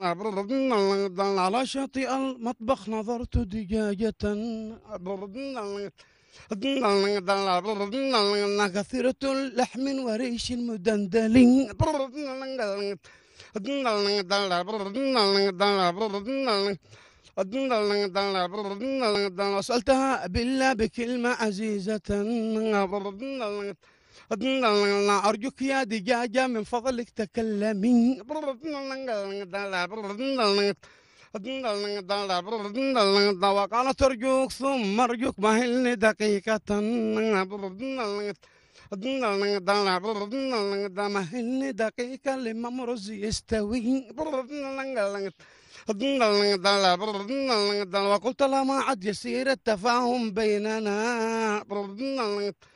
على شاطئ المطبخ نظرت دجاجة كثيرة اللحم وريش مدندل سألتها بالله بكلمة عزيزة أرجوك يا دجاجة من فضلك تكلمي وقالت أرجوك ثم أرجوك مهلني دقيقة مهلني دقيقة لما مرز يستوي وقلت لا ما عاد يسير التفاهم بيننا